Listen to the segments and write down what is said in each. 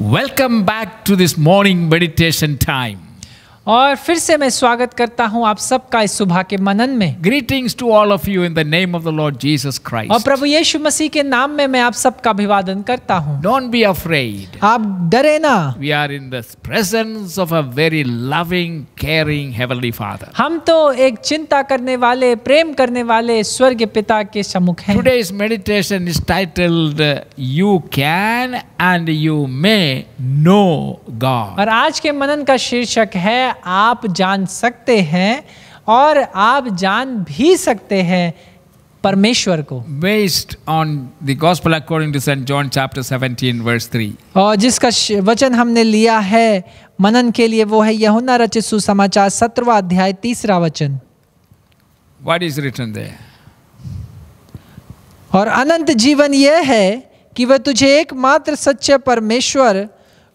Welcome back to this morning meditation time. और फिर से मैं स्वागत करता हूं आप सबका इस सुबह के मनन में greetings to all of you in the name of the lord Jesus Christ और प्रभु यीशु मसीह के नाम में मैं आप सबका अभिवादन करता हूं डोंट बी अफ्रेड आप डरे ना we are in the presence of a very loving caring heavenly father हम तो एक चिंता करने वाले प्रेम करने वाले स्वर्ग पिता के सम्मुख हैं today's meditation is titled you can and you may know God और आज के मनन का शीर्षक है आप जान सकते हैं और आप जान भी सकते हैं परमेश्वर को based on the gospel according to saint John chapter 17 verse 3 और जिसका वचन हमने लिया है मनन के लिए वो है यहुना रचित सुसमाचार सत्रवा अध्याय तीसरा वचन व्हाट इज रिटन देयर और अनंत जीवन यह है कि वह तुझे एकमात्र सच्चे परमेश्वर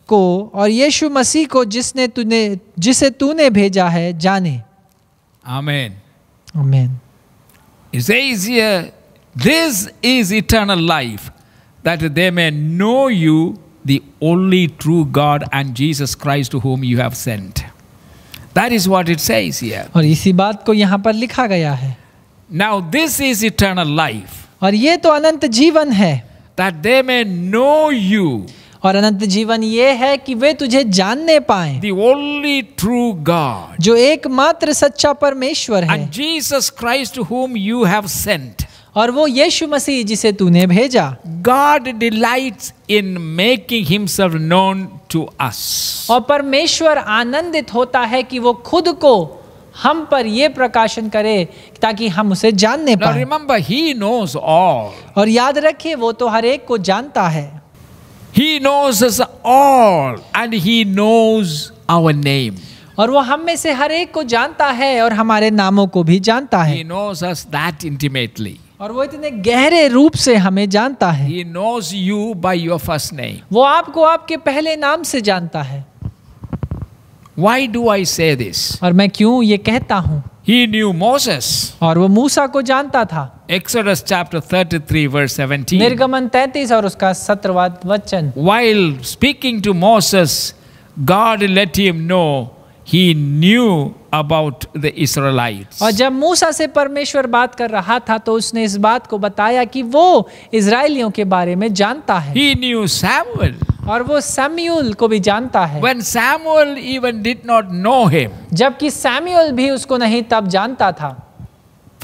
को और यीशु मसीह को जिसने तूने जिसे तूने भेजा है जाने amen amen is is this is eternal life that they may know you the only true God and Jesus Christ to whom you have sent that is what it says here और इसी बात को यहाँ पर लिखा गया है now this is eternal life और ये तो अनंत जीवन है that they may know you और अनंत जीवन ये है कि वे तुझे जानने पाए The ट्रू गॉड जो एकमात्र सच्चा परमेश्वर है Jesus Christ whom you have sent और वो यीशु मसीह जिसे तूने भेजा God delights in making himself known to us और परमेश्वर आनंदित होता है कि वो खुद को हम पर ये प्रकाशन करे ताकि हम उसे जानने पाए। Remember he knows all. और याद रखिए वो तो हर एक को जानता है He knows us all and he knows our name. और वो हम में से हर एक को जानता है और हमारे नामों को भी जानता है He knows us that intimately. और वो इतने गहरे रूप से हमें जानता है He knows you by your first name. वो आपको आपके पहले नाम से जानता है Why do I say this? और मैं क्यों ये कहता हूँ He knew Moses. और वो मूसा को जानता था Exodus chapter 33 verse 17. निर्गमन 33 और उसका सत्रवाद वचन. While speaking to Moses, God let him know he knew about the Israelites. और जब मूसा से परमेश्वर बात कर रहा था तो उसने इस बात को बताया कि वो इजरायलियों के बारे में जानता है. He knew Samuel. और वो सैमुअल को भी जानता है When Samuel even did not know him. जबकि सैमुअल भी उसको नहीं तब जानता था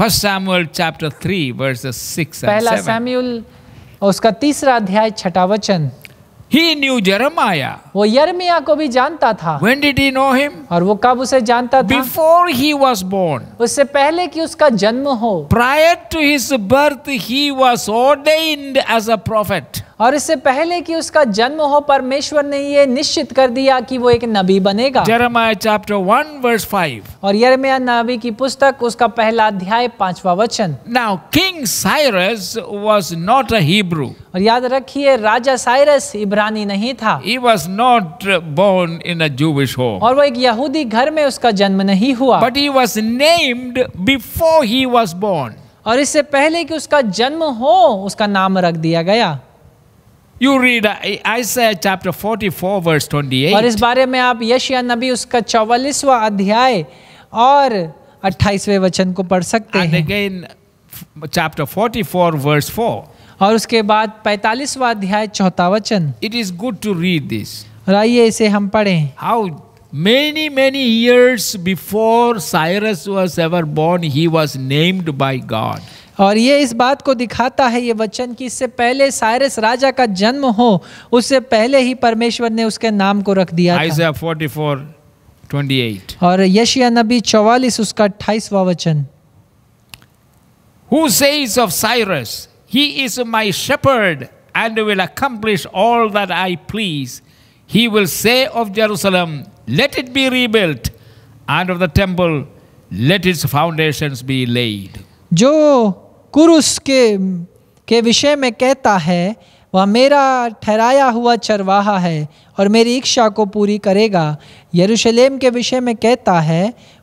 First Samuel chapter 3 verses 6 and 7. पहला सैमुअल उसका तीसरा अध्याय छठा वचन He knew Jeremiah. वो यरमिया को भी जानता था When did he know him? और वो कब उसे जानता था Before he was born. उससे पहले कि उसका जन्म हो Prior to his birth he was ordained as a prophet. और इससे पहले कि उसका जन्म हो परमेश्वर ने यह निश्चित कर दिया कि वो एक नबी बनेगा यरमिया चैप्टर 1 वर्स 5 और यरमिया नबी की पुस्तक उसका पहला अध्याय पांचवा वचन now king Cyrus was not a Hebrew और याद रखिए राजा साइरस इब्रानी नहीं था he was not born in a Jewish home और वो एक यहूदी घर में उसका जन्म नहीं हुआ but he was named before he was born और इससे पहले कि उसका जन्म हो उसका नाम रख दिया गया You read Isaiah chapter 44 verse 28. और इस बारे में आप यशया नबी उसका 44वां अध्याय और 28वें वचन को पढ़ सकते And हैं. again chapter 44 verse 4. और उसके बाद 45वां अध्याय चौथा वचन. It is good to read this. और आइए इसे हम पढ़ें. How many many years before Cyrus was ever born he was named by God. और ये इस बात को दिखाता है ये वचन कि इससे पहले साइरस राजा का जन्म हो उससे पहले ही परमेश्वर ने उसके नाम को रख दिया था। 44, 28. और यशिया नबी चौवालीस उसका अट्ठाईसवा वचन Cyrus he is my shepherd and will accomplish all that I please he will say of Jerusalem let it be rebuilt and of the temple let its foundation be laid जो कुरुस के के विषय में कहता है वह मेरा ठहराया हुआ चरवाहा है और मेरी इच्छा को पूरी करेगा यरूशलेम के विषय में कहता है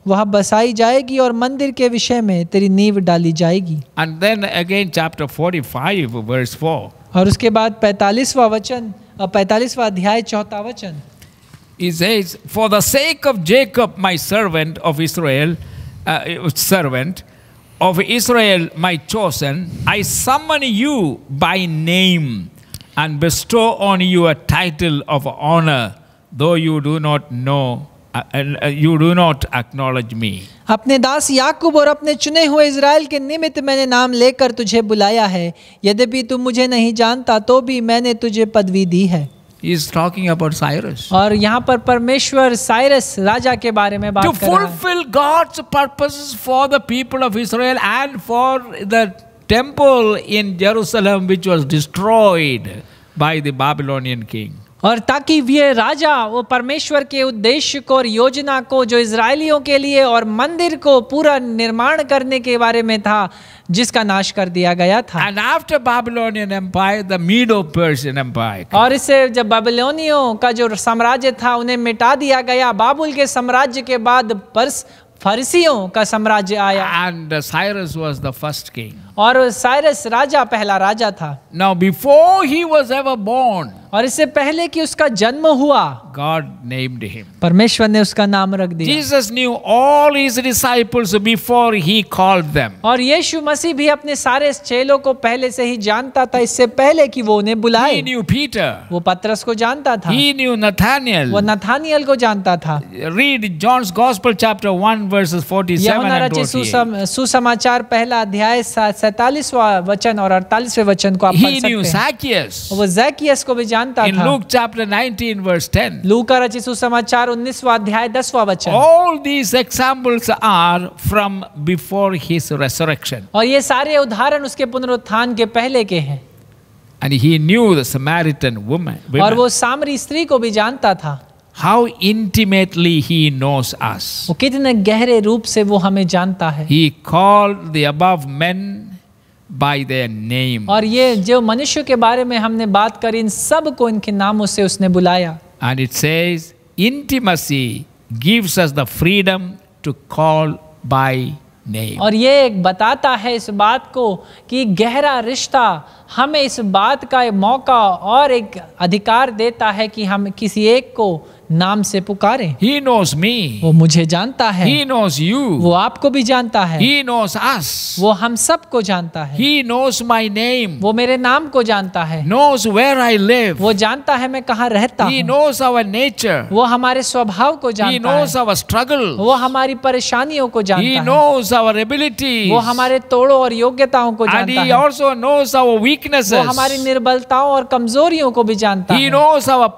वह बसाई जाएगी और मंदिर के विषय में तेरी नींव डाली जाएगी and then again chapter 45 verse 4 और उसके बाद 45वां वचन और 45वां अध्याय चौथा वचन He says for the sake of Jacob my servant of Israel servant of Israel, my chosen, I summon you by name and bestow on you a title of honor, though you do not know you do not acknowledge me अपने दास याकूब और अपने चुने हुए Israel के निमित्त मैंने नाम लेकर तुझे बुलाया है यद्यपि तुम मुझे नहीं जानता तो भी मैंने तुझे पदवी दी है is talking about Cyrus. और यहाँ पर परमेश्वर साइरस राजा के बारे में बात कर रहा है. To fulfill God's purposes for the people of Israel and for the temple in Jerusalem which was destroyed by the Babylonian king. और ताकि ये राजा वो परमेश्वर के उद्देश्य को और योजना को जो इसराइलियों के लिए और मंदिर को पूरा निर्माण करने के बारे में था जिसका नाश कर दिया गया था and after Babylonian empire the Medo Persian empire और इसे जब बाबलोनियों का जो साम्राज्य था उन्हें मिटा दिया गया बाबुल के साम्राज्य के बाद पर्स फरसियों का साम्राज्य आया and Cyrus was the first king और साइरस राजा पहला राजा था now before he was ever born और इससे पहले कि उसका जन्म हुआ गॉड नेम्ड हिम परमेश्वर ने उसका नाम रख दिया Jesus knew all his disciples before he called them और यीशु मसीह भी अपने सारे चेलों को पहले से ही जानता था इससे पहले कि वो उन्हें बुलाए ही न्यू पीटर वो पतरस को जानता था ही न्यू नथानियल वो नथानियल को जानता था read John's gospel chapter 1 verses 47 यूहन्ना रचित सुसमाचार पहला अध्याय सैतालीसवा वचन और अड़तालीसवें वचन को आप He पढ़ सकते हैं वो जैकियस को भी जानता In था लूक चैप्टर 19 verse 10 लूका रचित सुसमाचार 19वां अध्याय 10वां वचन All these examples are from before his resurrection और ये सारे उदाहरण उसके पुनरुत्थान के पहले के हैं And he knew the Samaritan woman. woman. और वो सामरी स्त्री को भी जानता था How intimately he knows us. वो कितने गहरे रूप से वो हमें जानता है He called the above men by their name. और ये जो मनुष्य के बारे में हमने बात करी इन सब को इनके नामों से उसने बुलाया And it says intimacy gives us the freedom to call by name. और ये एक बताता है इस बात को कि गहरा रिश्ता हमें इस बात का एक मौका और एक अधिकार देता है कि हम किसी एक को नाम से पुकारे ही नोज मी वो मुझे जानता है ही नोज यू वो आपको भी जानता है ही नोज अस वो हम सबको जानता है ही नोज माई नेम वो मेरे नाम को जानता है नोज वेयर आई लिव वो जानता है मैं कहाँ रहता ही नोज अवर नेचर वो हमारे स्वभाव को जानता he knows है our वो हमारी परेशानियों को जानता he है knows our वो हमारे तोड़ो और योग्यताओं को जानता And he है also knows वो हमारी निर्बलताओं और कमजोरियों को भी जानता he है knows our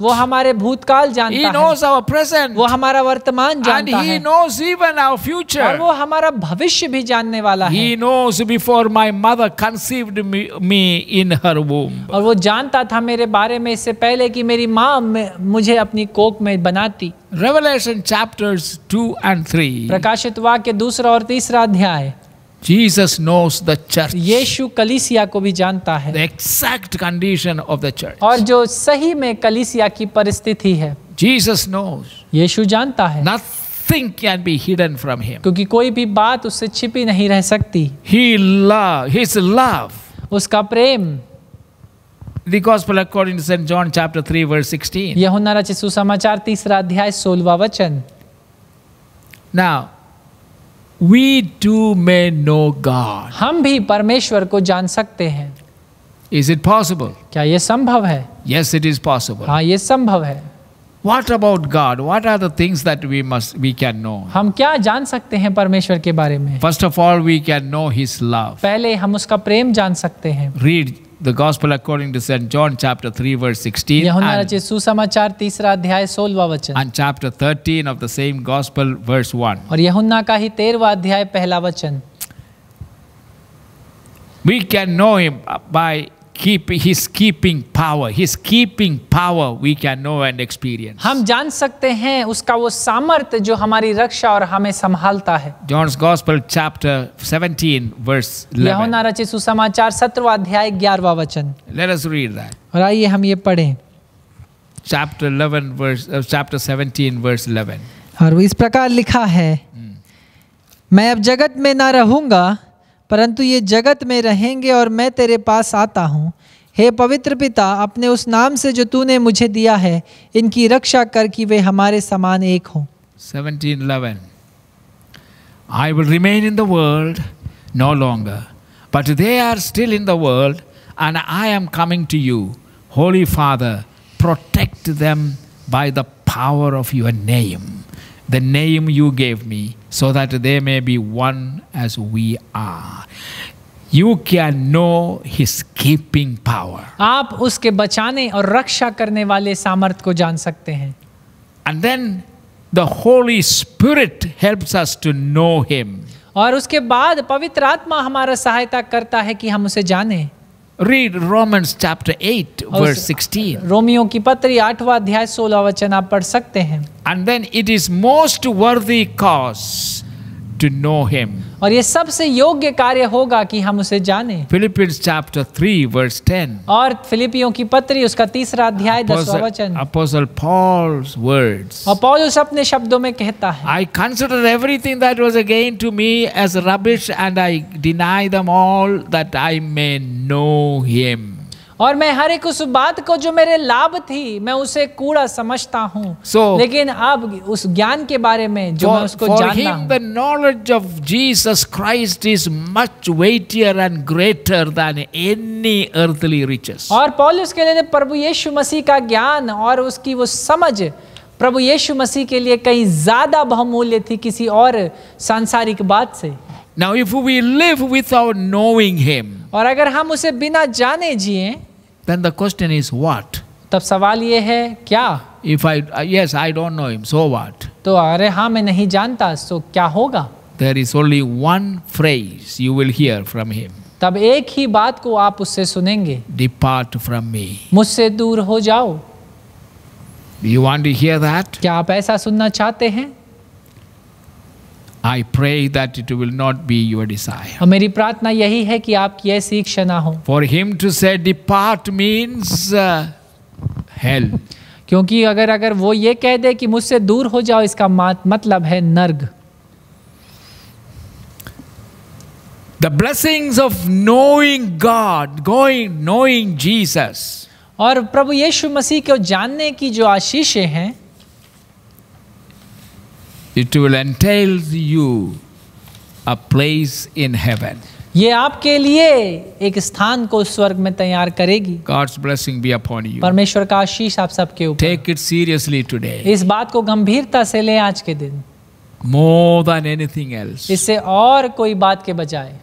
वो हमारे भूतकाल हाल जानता he knows है our present, वो हमारा वर्तमान जानता and he है knows even our future. और वो हमारा भविष्य भी जानने वाला he है he knows before my mother conceived me, me in her womb. और वो जानता था मेरे बारे में इससे पहले कि मेरी माँ मुझे अपनी कोक में बनाती Revelation chapters two and three प्रकाशित वाक्य दूसरा और तीसरा अध्याय Jesus knows the church. यीशु कलीसिया को भी जानता है. The exact condition of the church. और जो सही में कलीसिया की परिस्थिति है. Jesus knows. यीशु जानता है. Nothing can be hidden from him. क्योंकि कोई भी बात उससे छिपी नहीं रह सकती. He love, his love. उसका प्रेम. The Gospel according to Saint John chapter three verse sixteen. यहूना रचित सुसमाचार तीसरा अध्याय सोलवा वचन. Now we too may know God. हम भी परमेश्वर को जान सकते हैं Is it possible? क्या ये संभव है Yes, it is possible. हाँ ये संभव है What about God? What are the things that we must we can know? हम क्या जान सकते हैं परमेश्वर के बारे में First of all, we can know His love. पहले हम उसका प्रेम जान सकते हैं Read the gospel according to St. John chapter 3 verse 16 सुसमाचार तीसरा अध्याय वचन and chapter 13 of the same gospel verse 1 और यूहन्ना का ही अध्याय पहला वचन we can know him by keep his keeping power his keeping power we can know and experience hum jaan sakte hain uska wo samarth jo hamari raksha aur hame sambhalta hai John's Gospel chapter 17 verse 11 यूहन्ना रचित सुसमाचार 17वां adhyay 11वां vachan Let us read that aur aaiye hum ye padhe chapter 11 verse uh, chapter 17 verse 11 aur is prakar likha hai hmm. मैं अब जगत में ना रहूंगा परंतु ये जगत में रहेंगे और मैं तेरे पास आता हूँ हे पवित्र पिता अपने उस नाम से जो तूने मुझे दिया है इनकी रक्षा कर कि वे हमारे समान एक हों 1711 I will remain in the world no longer but they are still in the world and I am coming to you Holy Father protect them by the power of your name the name you gave me, so that they may be one as we are. You can know his keeping power. आप उसके बचाने और रक्षा करने वाले सामर्थ को जान सकते हैं And then the Holy Spirit helps us to know him. और उसके बाद पवित्र आत्मा हमारा सहायता करता है कि हम उसे जानें. Read Romans chapter 8 verse 16. रोमियो की पत्री आठवां अध्याय सोलह वचन आप पढ़ सकते हैं And then it is most worthy cause to know him और ये सबसे योग्य कार्य होगा कि हम उसे जाने Philippians chapter 3 verse 10 और फिलिपियों की पत्री उसका तीसरा अध्याय दसवां वचन apostle Paul's words और पौलुस अपने शब्दों में कहता है I consider everything that was again to me as rubbish and I deny them all that I may know him और मैं हर एक उस बात को जो मेरे लाभ थी मैं उसे कूड़ा समझता हूँ so, लेकिन अब उस ज्ञान के बारे में जो for, मैं उसको जानता knowledge of Jesus Christ is much weightier and greater than any earthly riches और पॉलुस के लिए प्रभु यीशु मसीह का ज्ञान और उसकी वो समझ प्रभु यीशु मसीह के लिए कहीं ज्यादा बहुमूल्य थी किसी और सांसारिक बात से Now if we live without knowing him और अगर हम उसे बिना जाने जिए then the question is what तब सवाल ये है क्या if I yes I don't know him so what तो अरे हाँ मैं नहीं जानता सो so क्या होगा there is only one phrase you will hear from him तब एक ही बात को आप उससे सुनेंगे डिपार्ट फ्रॉम मी मुझसे दूर हो जाओ you want to hear that क्या आप ऐसा सुनना चाहते हैं I pray that it will not be your desire. और मेरी प्रार्थना यही है कि आपकी ऐसी इच्छा ना हो For him to say depart means uh, hell. क्योंकि अगर अगर वो ये कह दे कि मुझसे दूर हो जाओ इसका मतलब है नर्ग The blessings of knowing God, going knowing Jesus. और प्रभु यीशु मसीह को जानने की जो आशीषें हैं it will entail you a place in heaven. ye aapke liye ek sthan ko swarg mein taiyar karegi God's blessing be upon you. parmeshwar ka aashish aap sab ke upar Take it seriously today. is baat ko gambhirta se le aaj ke din More than anything else. isse aur koi baat ke bajaye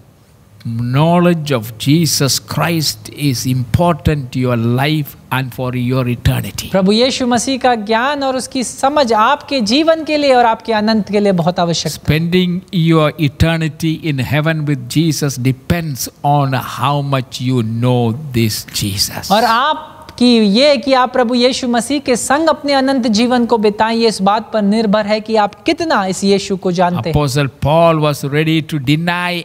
knowledge of Jesus Christ is important to your life and for your eternity. प्रभु यीशु मसीह का ज्ञान और उसकी समझ आपके जीवन के लिए और आपके अनंत के लिए बहुत आवश्यक है. Spending your eternity in heaven with Jesus depends on how much you know this Jesus. और आप कि ये कि आप प्रभु यीशु मसीह के संग अपने अनंत जीवन को बिताएं ये इस बात पर निर्भर है कि आप कितना इस यीशु को जानते हैं। Apostle Paul was ready to deny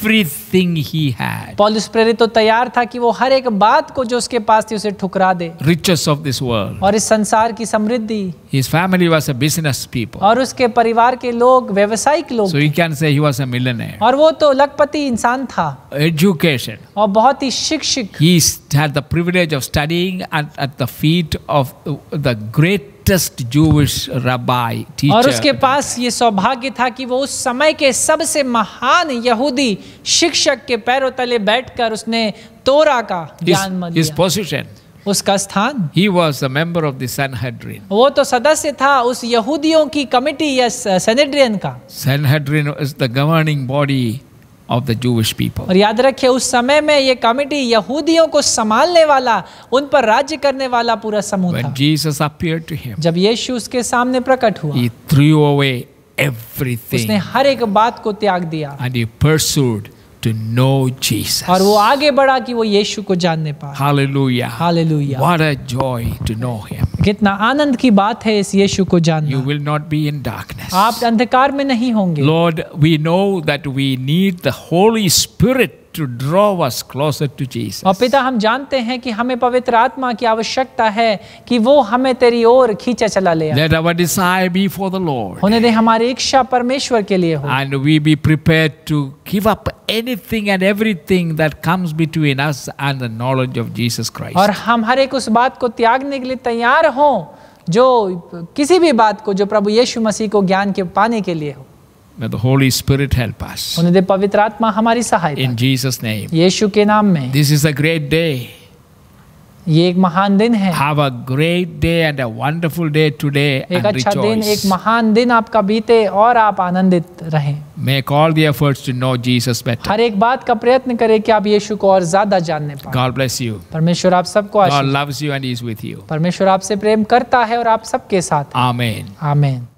everything he had paulus प्रेरित to तैयार tha ki wo har ek baat ko jo uske paas thi use thukra de riches of this world aur is sansar ki samriddhi his family was a business people aur uske parivar ke log vyavsayik log so he can say he was a millionaire aur wo to lakhpati insaan tha education aur bahut hi shikshik he had the privilege of studying at, at the feet of the great greatest Jewish rabbi, teacher. और उसके पास ये सौभाग्य था कि वो उस समय के सबसे महान यहूदी शिक्षक के पैरों तले बैठकर उसने तोरा का ज्ञान मिला. His position. उसका स्थान He was a member of the Sanhedrin. वो तो सदस्य था उस यहूदियों की कमिटी या सनेड्रियन का Sanhedrin is the governing body of the Jewish people. और याद रखिए उस समय में ये कमिटी यहूदियों को संभालने वाला उन पर राज्य करने वाला पूरा समूह था. When Jesus appeared to him, जब यीशु उसके सामने प्रकट हुआ, he threw away everything. उसने हर एक बात को त्याग दिया. And he pursued to know Jesus. Hallelujah. Hallelujah. What a joy to know him. कितना आनंद की बात है इस यीशु को जानना. You will not be in darkness. आप अंधकार में नहीं होंगे. Lord, we know that we need the Holy Spirit to draw us closer to Jesus. और पिता हम जानते हैं कि हमें पवित्र आत्मा की आवश्यकता है कि वो हमें तेरी ओर खींचा चला ले Let our desire be for the Lord. होने दे हमारी इच्छा परमेश्वर के लिए हो And we be prepared to give up anything and everything that comes between us and the knowledge of Jesus Christ. और हम हर एक उस बात को त्यागने के लिए तैयार हों जो किसी भी बात को जो प्रभु यीशु मसीह को ज्ञान के पाने के लिए हो May the Holy Spirit help us. उन्हें पवित्र आत्मा हमारी सहायता In Jesus name. यीशु के नाम में. This is a great day. ये एक महान दिन है Have a great day and a wonderful day today and rejoice. एक अच्छा दिन एक महान दिन आपका बीते और आप आनंदित रहें Make all the efforts to know Jesus better. हर एक बात का प्रयत्न करें कि आप यीशु को और ज्यादा जानने पाएं God bless you. परमेश्वर आप सबको आशीष. God loves you and is with you. परमेश्वर आपसे प्रेम करता है और आप सबके साथ Amen. Amen.